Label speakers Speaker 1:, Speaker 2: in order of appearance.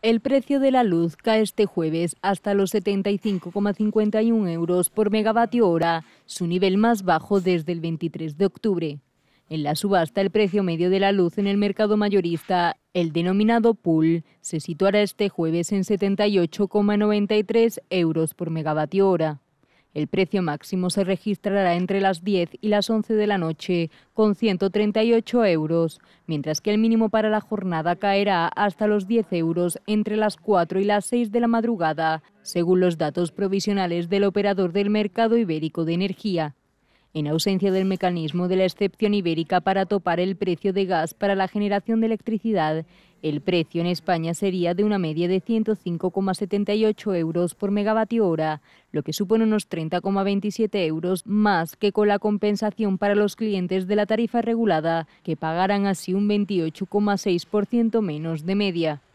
Speaker 1: El precio de la luz cae este jueves hasta los 75,51 euros por megavatio hora, su nivel más bajo desde el 23 de octubre. En la subasta, el precio medio de la luz en el mercado mayorista, el denominado pool, se situará este jueves en 78,93 euros por megavatio hora. El precio máximo se registrará entre las 10 y las 11 de la noche, con 138 euros, mientras que el mínimo para la jornada caerá hasta los 10 euros entre las 4 y las 6 de la madrugada, según los datos provisionales del operador del mercado ibérico de energía, en ausencia del mecanismo de la excepción ibérica para topar el precio de gas para la generación de electricidad, el precio en España sería de una media de 105,78 euros por megavatio hora, lo que supone unos 30,27 euros más que con la compensación para los clientes de la tarifa regulada, que pagarán así un 28,6% menos de media.